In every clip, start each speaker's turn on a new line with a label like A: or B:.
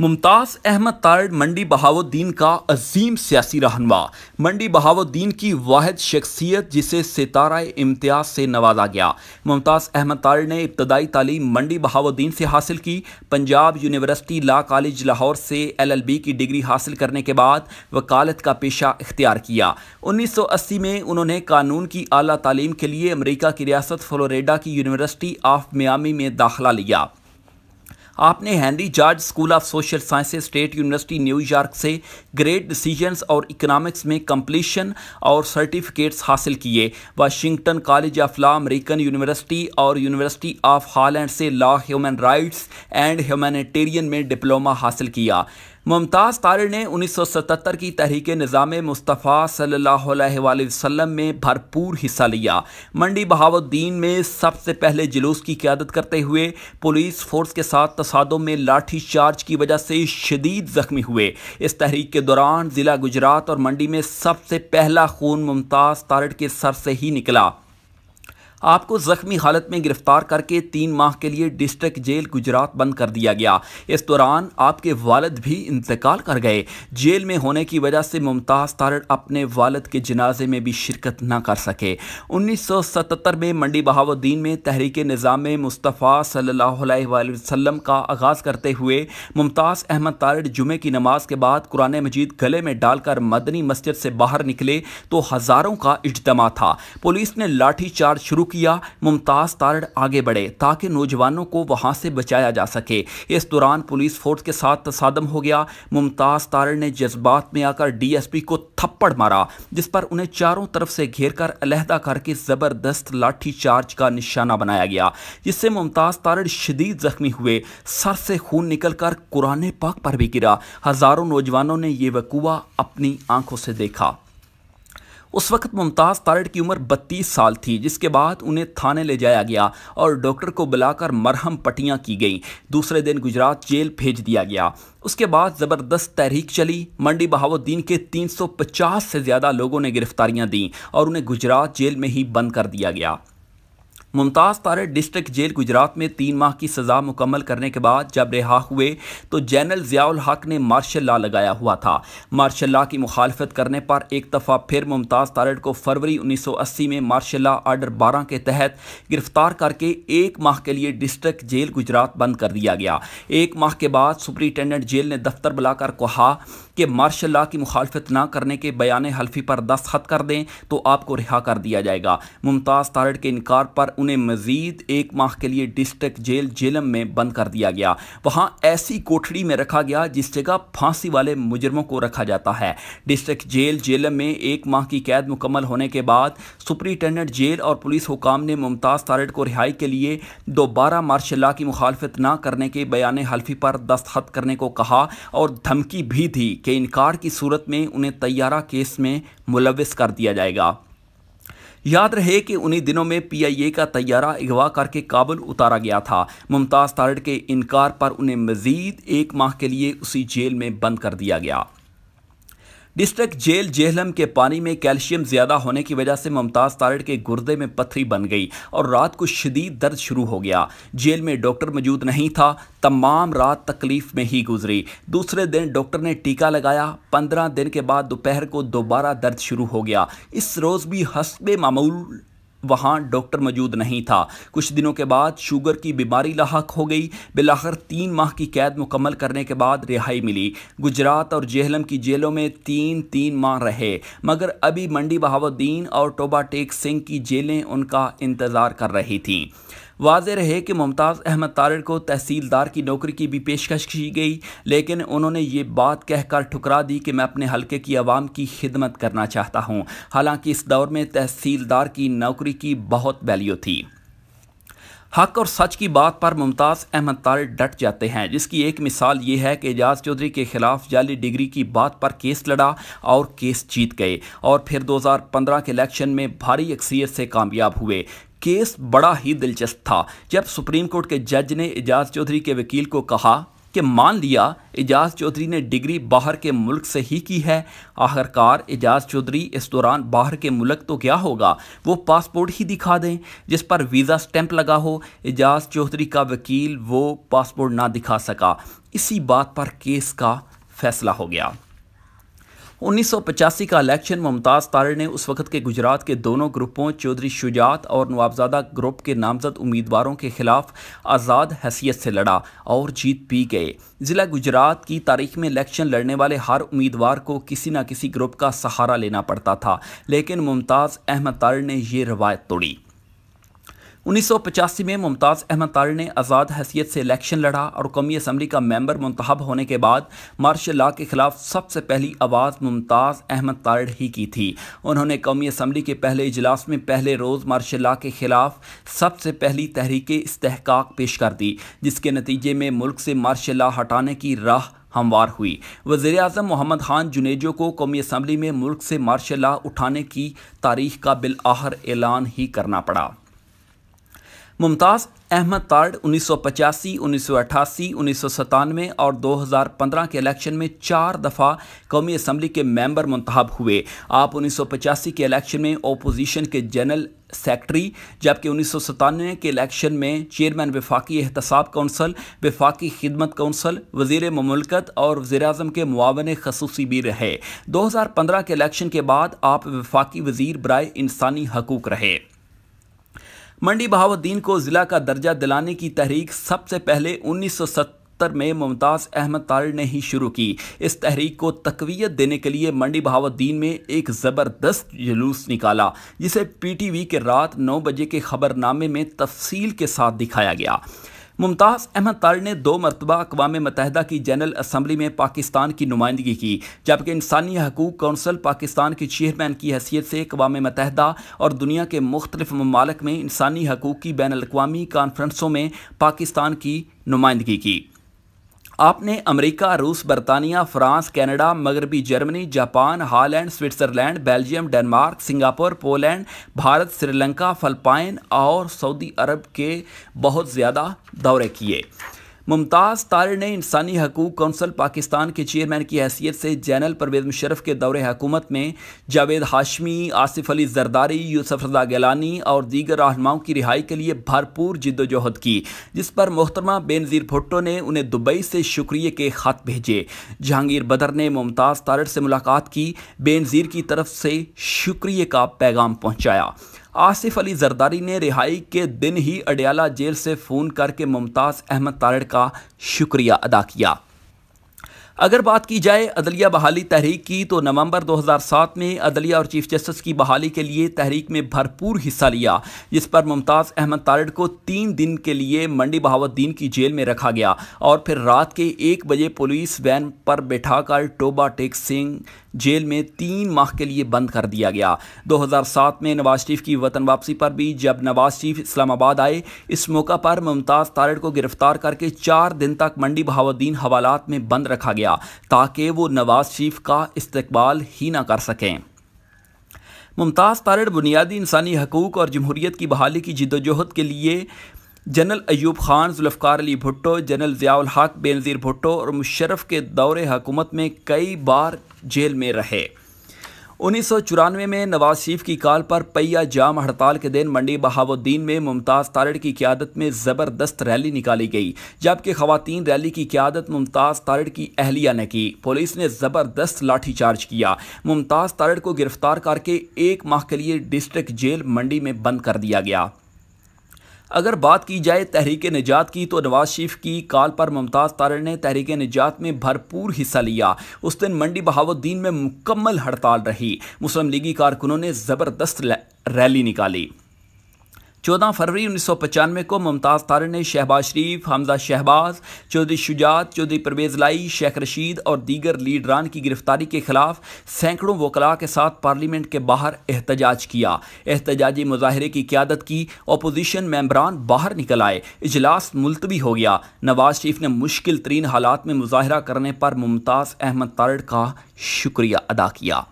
A: मुमताज़ अहमद तार्ड मंडी बहाउद्दीन का अजीम सियासी रहनमा मंडी बहाउद्दीन की वाद शख्सियत जिसे सितारा इम्तियाज़ से नवाजा गया मुमताज़ अहमद तार्ड ने इब्तदाई तालीम मंडी बहाउद्दीन से हासिल की Punjab university law college Lahore से एल एल बी की डिग्री हासिल करने के बाद वकालत का पेशा इख्तियार किया उन्नीस सौ अस्सी में उन्होंने कानून की अली तालीम के लिए अमरीका की रियासत फ्लोरेडा की यूनिवर्सिटी ऑफ मियामी में दाखिला लिया आपने Henry George school of social sciences state university New York से ग्रेट डिसीजंस और इकोनॉमिक्स में कम्पलीशन और सर्टिफिकेट्स हासिल किए Washington college of law American university और यूनिवर्सिटी ऑफ हॉलैंड से law human rights and humanitarian में डिप्लोमा हासिल किया मुमताज़ तारिर ने 1977 की तहरीक निज़ाम मुस्तफ़ा सल्लल्लाहु अलैहि वसल्लम में भरपूर हिस्सा लिया मंडी बहावुद्दीन में सबसे पहले जुलूस की क्यादत करते हुए पुलिस फोर्स के साथ तसादों में लाठी चार्ज की वजह से शदीद ज़ख्मी हुए इस तहरीक के दौरान ज़िला गुजरात और मंडी में सबसे पहला खून मुमताज़ तारिर के सर से ही निकला आपको जख्मी हालत में गिरफ्तार करके तीन माह के लिए डिस्ट्रिक्ट जेल गुजरात बंद कर दिया गया इस दौरान आपके वालद भी इंतकाल कर गए जेल में होने की वजह से मुमताज़ तारड अपने वालद के जनाजे में भी शिरकत न कर सके 1977 में मंडी बहाद्दीन में तहरीक निज़ाम में मुस्तफ़ा सल्ला वसम का आगाज़ करते हुए मुमताज़ अहमद तारड जुमे की नमाज के बाद कुरान मजीद गले में डालकर मदनी मस्जिद से बाहर निकले तो हज़ारों का इजतमा था पुलिस ने लाठी चार्ज शुरू किया मुमताज़ तारड़ आगे बढ़े ताकि नौजवानों को वहाँ से बचाया जा सके इस दौरान पुलिस फोर्स के साथ तसादम हो गया मुमताज़ तारड़ ने जज्बात में आकर डीएसपी को थप्पड़ मारा जिस पर उन्हें चारों तरफ से घेर कर अलहदा करके ज़बरदस्त लाठी चार्ज का निशाना बनाया गया जिससे मुमताज़ तारड़ शदीद ज़ख्मी हुए सर से खून निकल कर कुरने पाक पर भी गिरा हज़ारों नौजवानों ने यह वकूआ अपनी आंखों से देखा उस वक्त मुमताज़ तारड़ की उम्र 32 साल थी जिसके बाद उन्हें थाने ले जाया गया और डॉक्टर को बुलाकर मरहम पट्टियाँ की गईं दूसरे दिन गुजरात जेल भेज दिया गया उसके बाद ज़बरदस्त तहरीक चली मंडी बहाउद्दीन के 350 से ज़्यादा लोगों ने गिरफ्तारियां दी और उन्हें गुजरात जेल में ही बंद कर दिया गया मुमताज़ तारे डिस्ट्रिक्ट जेल गुजरात में तीन माह की सज़ा मुकम्मल करने के बाद जब रिहा हुए तो जनरल ज़ियाउल हक ने मार्शल ला लगाया हुआ था मार्शल ला की मुखालफत करने पर एक दफ़ा फिर मुमताज़ तारेड को फरवरी 1980 में मार्शल ला आर्डर 12 के तहत गिरफ्तार करके एक माह के लिए डिस्ट्रिक्ट जेल गुजरात बंद कर दिया गया एक माह के बाद सुप्रिटेंडेंट जेल ने दफ्तर बुलाकर कहा कि मार्शल ला की मुखालफत ना करने के बयान हल्फी पर दस्तखत कर दें तो आपको रिहा कर दिया जाएगा मुमताज़ तारेड के इनकार पर उन्हें मजीद एक माह के लिए डिस्ट्रिक्ट जेल जेलम में बंद कर दिया गया वहां ऐसी कोठड़ी में रखा गया जिस जगह फांसी वाले मुजरमों को रखा जाता है डिस्ट्रिक्ट जेल जेलम में एक माह की कैद मुकम्मल होने के बाद सुप्रिटेंडेंट जेल और पुलिस हुकाम ने मुमताज़ तारड़ को रिहाई के लिए दोबारा मार्शल्ला की मुखालफत ना करने के बयान हल्फी पर दस्तखत करने को कहा और धमकी भी दी कि इनकार की सूरत में उन्हें तैयारा केस में मुलविस कर दिया जाएगा याद रहे कि उन्हीं दिनों में पीआईए का तैयारा अगवा करके काबुल उतारा गया था मुमताज़ तारड़ के इनकार पर उन्हें मजीद एक माह के लिए उसी जेल में बंद कर दिया गया डिस्ट्रिक्ट जेल जेहलम के पानी में कैल्शियम ज़्यादा होने की वजह से मुमताज़ तारड़ के गुर्दे में पथरी बन गई और रात को शदीद दर्द शुरू हो गया जेल में डॉक्टर मौजूद नहीं था तमाम रात तकलीफ में ही गुजरी दूसरे दिन डॉक्टर ने टीका लगाया पंद्रह दिन के बाद दोपहर को दोबारा दर्द शुरू हो गया इस रोज़ भी हसब मामूल वहाँ डॉक्टर मौजूद नहीं था कुछ दिनों के बाद शुगर की बीमारी लाक हो गई बिलाखर तीन माह की कैद मुकम्मल करने के बाद रिहाई मिली गुजरात और जेहलम की जेलों में तीन तीन माह रहे मगर अभी मंडी बहावुद्दीन और टोबा टेक सिंह की जेलें उनका इंतज़ार कर रही थीं वाज रहे कि मुमताज़ अहमद तारड़ को तहसीलदार की नौकरी की भी पेशकश की गई लेकिन उन्होंने ये बात कहकर ठुकरा दी कि मैं अपने हलके की आवाम की खिदमत करना चाहता हूँ हालांकि इस दौर में तहसीलदार की नौकरी की बहुत वैल्यू थी हक और सच की बात पर मुमताज़ अहमद तार डट जाते हैं जिसकी एक मिसाल ये है कि एजाज चौधरी के खिलाफ जाली डिग्री की बात पर केस लड़ा और केस जीत गए और फिर 2015 के इलेक्शन में भारी अक्सरियत से कामयाब हुए केस बड़ा ही दिलचस्प था जब सुप्रीम कोर्ट के जज ने एजाज चौधरी के वकील को कहा कि मान लिया एजाज चौधरी ने डिग्री बाहर के मुल्क से ही की है आखिरकार एजाज चौधरी इस दौरान बाहर के मुल्क तो क्या होगा वो पासपोर्ट ही दिखा दें जिस पर वीज़ा स्टैंप लगा हो एजाज चौधरी का वकील वो पासपोर्ट ना दिखा सका इसी बात पर केस का फैसला हो गया 1985 का इलेक्शन मुमताज़ तारड़ ने उस वक्त के गुजरात के दोनों ग्रुपों चौधरी शुजात और नवाबजादा ग्रुप के नामजद उम्मीदवारों के खिलाफ आज़ाद हैसियत से लड़ा और जीत पी गए ज़िला गुजरात की तारीख में इलेक्शन लड़ने वाले हर उम्मीदवार को किसी न किसी ग्रुप का सहारा लेना पड़ता था लेकिन मुमताज़ अहमद तारड़ ने यह रवायत तोड़ी 1985 में मुमताज़ अहमद तार ने आज़ाद हैसियत से इलेक्शन लड़ा और कौमी असम्बली का मेंबर मंतब होने के बाद मार्शल लॉ के ख़िलाफ़ सबसे पहली आवाज़ मुमताज़ अहमद तारड़ ही की थी उन्होंने कौमी असम्बली के पहले इजलास में पहले रोज़ मार्शल लॉ के ख़िलाफ़ सबसे पहली तहरीक इसतक पेश कर दी जिसके नतीजे में मुल्क से मार्शल लॉ हटाने की राह हमवार हुई वजी अजम मोहम्मद खान जुनेजो को कौमी असम्बली में मुल्क से मार्शल लॉ उठाने की तारीख का बिलआहर ऐलान ही करना पड़ा मुमताज़ अहमद तार्ड उन्नीस सौ पचासी उन्नीस सौ अट्ठासी उन्नीस सौ सतानवे और 2015 के इलेक्शन में चार दफ़ा कौमी असम्बली के मेंबर मंतब हुए आप उन्नीस सौ पचासी के इलेक्शन में ओपोजिशन के जनरल सेक्रटरी जबकि उन्नीस सौ सतानवे के इलेक्शन में चेयरमैन वफाकी एहतसाब कौंसल वफाकी खिदमत कौंसल वजीर ममलकत और वजी अजम के मुआवन खसूसी भी रहे दो हज़ार पंद्रह के इलेक्शन के बाद आप वफाकी वजीर बरए इंसानी हकूक रहे मंडी बहाउद्दीन को ज़िला का दर्जा दिलाने की तहरीक सबसे पहले उन्नीस सत्तर में मुमताज़ अहमद तार ने ही शुरू की इस तहरीक को तकवीत देने के लिए मंडी बहावद्दीन में एक ज़बरदस्त जुलूस निकाला जिसे पीटीवी के रात नौ बजे के खबरनामे में तफसील के साथ दिखाया गया मुमताज़ अहमद तार ने दो मरतबा अकवा मतहदा की जनरल असम्बली में पाकिस्तान की नुमाइंदगी की जबकि इंसानी हकूक कौंसल पाकिस्तान के चेयरमैन की हैसियत से अकवा मतहदा और दुनिया के मुख्तलिफ ममालक में इंसानी हकूक़ की बैन अवी कॉन्फ्रेंसों में पाकिस्तान की नुमाइंदगी की आपने अमेरिका रूस बरतानिया फ्रांस कनाडा मगरबी Germany Japan Holland Switzerland Belgium Denmark Singapore Poland Bharat Sri Lanka Philippines और सऊदी अरब के बहुत ज़्यादा दौरे किए मुमताज़ तारे ने इंसानी हकूक़ कौंसल पाकिस्तान के चेयरमैन की हैसियत से जनरल परवेज मुशरफ के दौरे हकूमत में जावेद हाशमी आसिफ अली जरदारी यूसफ रजा गलानी और दीगर रहनुमाओं की रिहाई के लिए भरपूर जिदोजहद की जिस पर मोहतरमा बेनज़ीर भुट्टो ने उन्हें दुबई से शुक्रिय के ख़त भेजे जहांगीर बदर ने मुमताज़ तारड़ से मुलाकात की बेनज़ीर की तरफ से शुक्रिय का पैगाम पहुँचाया आसिफ अली जरदारी ने रिहाई के दिन ही अडयाला जेल से फ़ोन करके मुमताज़ अहमद तारड़ का शुक्रिया अदा किया अगर बात की जाए अदलिया बहाली तहरीक की तो नवंबर 2007 में अदलिया और चीफ जस्टिस की बहाली के लिए तहरीक में भरपूर हिस्सा लिया जिस पर मुमताज़ अहमद तारड़ को तीन दिन के लिए मंडी बहावद्दीन की जेल में रखा गया और फिर रात के एक बजे पुलिस वैन पर बैठाकर टोबा टेक सिंह जेल में तीन माह के लिए बंद कर दिया गया 2007 में नवाज शरीफ की वतन वापसी पर भी जब नवाज शरीफ इस्लामाबाद आए इस मौका पर मुमताज़ तारड़ को गिरफ्तार करके चार दिन तक मंडी बहाद्दीन हवालात में बंद रखा गया ताकि वो नवाज शरीफ का इस्तबाल ही ना कर सकें मुमताज़ तारड़ बुनियादी इंसानी हकूक़ और जमहूरीत की बहाली की जदोजहद के लिए जनरल अयूब खान जुल्फ़ार अली भुट्टो जनरल ज़ियाउल हक बेनज़ीर भुट्टो और मुशरफ के दौर हकूमत में कई बार जेल में रहे उन्नीस सौ चौरानवे में नवाज शरीफ की काल पर पहिया जाम हड़ताल के दिन मंडी बहावुद्दीन में मुमताज़ तारड़ की क्यादत में ज़बरदस्त रैली निकाली गई जबकि खवतान रैली की क्यादत मुमताज़ तारड़ की अहलिया ने की पुलिस ने ज़बरदस्त लाठीचार्ज किया मुमताज़ तारड़ को गिरफ्तार करके एक माह के लिए डिस्ट्रिक्ट जेल मंडी में बंद कर दिया गया अगर बात की जाए तहरीक निजात की तो नवाज शरीफ की काल पर मुमताज़ तारण ने तहरीक निजात में भरपूर हिस्सा लिया उस दिन मंडी बहावुद्दीन में मुकम्मल हड़ताल रही मुस्लिम लीगी कारकुनों ने ज़बरदस्त रैली निकाली चौदह फरवरी उन्नीस सौ पचानवे को मुमताज़ तारण ने शहबाज शरीफ हमजा शहबाज चौधरी शुजात चौधरी परवेज़ लाई शेख रशीद और दीगर लीडरान की गिरफ्तारी के खिलाफ सैकड़ों वकला के साथ पार्लियामेंट के बाहर एहतजाज किया एहतजाजी मुजाहरे की क्यादत की अपोजिशन मैंबरान बाहर निकल आए इजलास मुलतवी हो गया नवाज शरीफ ने मुश्किल तरीन हालात में मुजाहरा करने पर मुमताज़ अहमद तारड़ का शुक्रिया अदा किया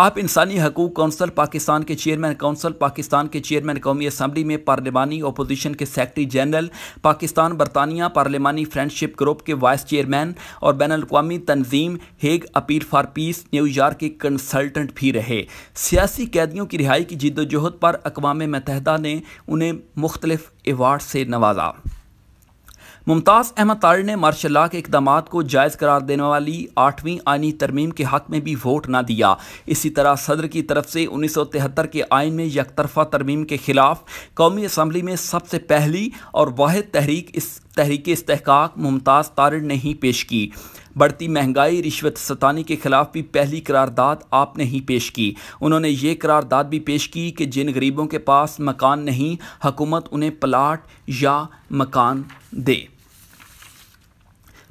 A: आप इंसानी हकूक कौंसल पाकिस्तान के चेयरमैन कौंसल पाकिस्तान के चेयरमैन कौमी असम्बली में पार्लिमानी अपोजिशन के सेक्रटरी जनरल पाकिस्तान बरतानिया पार्लिमानी फ्रेंडशिप ग्रुप के वाइस चेयरमैन और बैन अवी तनजीम Hague appeal for peace New York के कंसल्टेंट भी रहे सियासी कैदियों की रिहाई की जिदोजहद पर अकवा मतहदा ने उन्हें मुख्तलिफ एवार्ड से नवाजा मुमताज़ अहमद तार ने मार्शल लॉ के इकदाम को जायज़ करार देने वाली आठवीं आइनी तरमीम के हक़ में भी वोट ना दिया इसी तरह सदर की तरफ से उन्नीस सौ तिहत्तर के आइन में यकतरफा तरमीम के खिलाफ कौमी असम्बली में सबसे पहली और वाद तहरीक इस तहरीक इसतक मुमताज़ तारड़ ने ही पेश की बढ़ती महंगाई रिश्वत सतानी के खिलाफ भी पहली करारदाद आपने ही पेश की उन्होंने ये करारदाद भी पेश की कि जिन गरीबों के पास मकान नहीं हुकूमत उन्हें प्लाट या मकान दे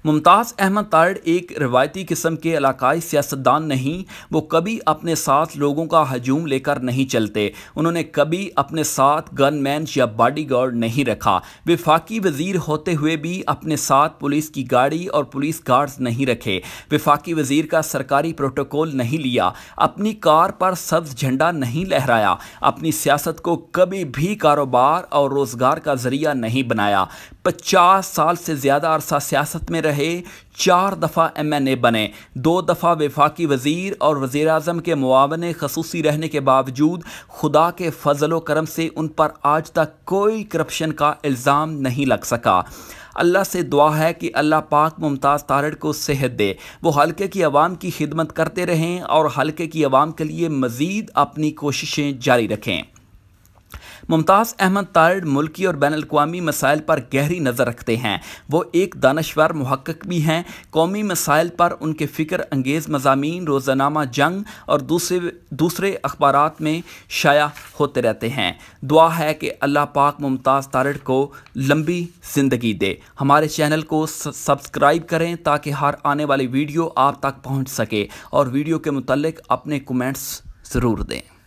A: मुमताज़ अहमद तारड़ एक रिवायती किस्म के इलाकई सियासतदान नहीं वो कभी अपने साथ लोगों का हजूम लेकर नहीं चलते उन्होंने कभी अपने साथ गन मैन या बॉडी गार्ड नहीं रखा विफाकी वजीर होते हुए भी अपने साथ पुलिस की गाड़ी और पुलिस गार्ड्स नहीं रखे विफाकी वजीर का सरकारी प्रोटोकॉल नहीं लिया अपनी कार पर सब्ज झंडा नहीं लहराया अपनी सियासत को कभी भी कारोबार और रोज़गार का ज़रिया नहीं बनाया पचास साल से ज़्यादा अरसा सियासत में रह रहे चार दफ़ा एम एन ए बने दो दफ़ा विफाकी वजीर और वज़ी अजम के मुआवन खसूसी रहने के बावजूद खुदा के फजल करम से उन पर आज तक कोई करप्शन का इल्ज़ाम नहीं लग सका अल्लाह से दुआ है कि अल्लाह पाक मुमताज़ तारड़ को सेहत दे वो हल्के की आवाम की खिदमत करते रहें और हल्के की आवाम के लिए मज़ीद अपनी कोशिशें जारी रखें मुमताज़ अहमद तारड़ मुल्की और बैन अवी मसाइल पर गहरी नज़र रखते हैं वो एक दानशवर महक्क भी हैं कौमी मसाइल पर उनके फ़िक्र अंगेज़ मजामी रोज़नामा जंग और दूसरे दूसरे अखबार में शाया होते रहते हैं दुआ है कि अल्लाह पाक मुमताज़ तारड़ को लंबी ज़िंदगी दे हमारे चैनल को सब्सक्राइब करें ताकि हर आने वाली वीडियो आप तक पहुँच सके और वीडियो के मुतल अपने कमेंट्स ज़रूर दें